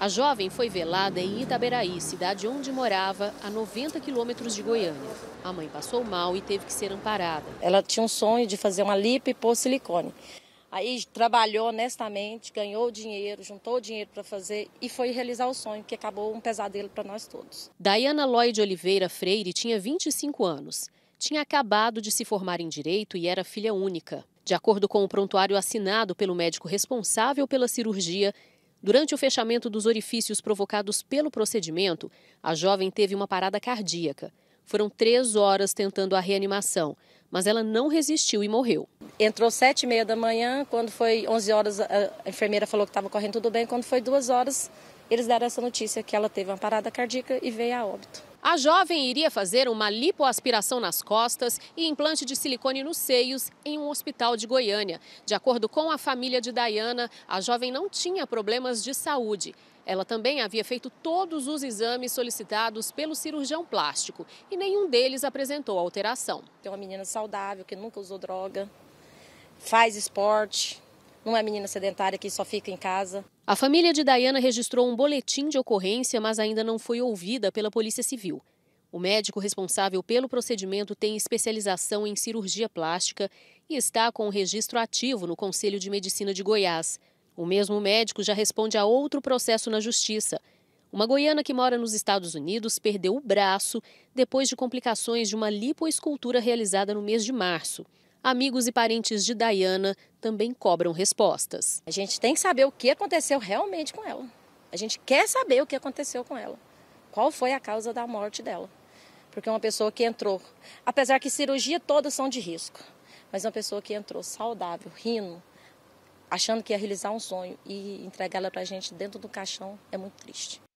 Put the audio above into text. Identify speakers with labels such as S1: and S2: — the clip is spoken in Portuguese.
S1: A jovem foi velada em Itaberaí, cidade onde morava, a 90 quilômetros
S2: de Goiânia. A mãe passou mal e teve que ser amparada. Ela tinha um sonho de fazer uma lipo e pôr silicone. Aí trabalhou honestamente, ganhou dinheiro, juntou dinheiro para fazer e foi realizar o sonho, que acabou um pesadelo para nós todos.
S1: Daiana Lloyd Oliveira Freire tinha 25 anos. Tinha acabado de se formar em direito e era filha única. De acordo com o prontuário assinado pelo médico responsável pela cirurgia, Durante o fechamento dos orifícios provocados pelo procedimento, a jovem teve uma parada cardíaca.
S2: Foram três horas tentando a reanimação, mas ela não resistiu e morreu. Entrou sete e meia da manhã, quando foi onze horas a enfermeira falou que estava correndo tudo bem, quando foi duas horas eles deram essa notícia que ela teve uma parada cardíaca e veio a óbito. A jovem iria
S1: fazer uma lipoaspiração nas costas e implante de silicone nos seios em um hospital de Goiânia. De acordo com a família de Dayana, a jovem não tinha problemas de saúde. Ela também havia feito todos os exames solicitados pelo cirurgião plástico
S2: e nenhum deles apresentou alteração. Tem uma menina saudável que nunca usou droga, faz esporte, não é menina sedentária que só fica em casa.
S1: A família de Dayana registrou um boletim de ocorrência, mas ainda não foi ouvida pela Polícia Civil. O médico responsável pelo procedimento tem especialização em cirurgia plástica e está com o registro ativo no Conselho de Medicina de Goiás. O mesmo médico já responde a outro processo na Justiça. Uma goiana que mora nos Estados Unidos perdeu o braço depois de complicações de uma lipoescultura realizada no mês de março amigos e parentes de
S2: Dayana também cobram respostas. A gente tem que saber o que aconteceu realmente com ela. A gente quer saber o que aconteceu com ela. Qual foi a causa da morte dela? Porque uma pessoa que entrou, apesar que cirurgia todas são de risco, mas uma pessoa que entrou saudável, rindo, achando que ia realizar um sonho e entregá-la para a gente dentro do caixão é muito triste.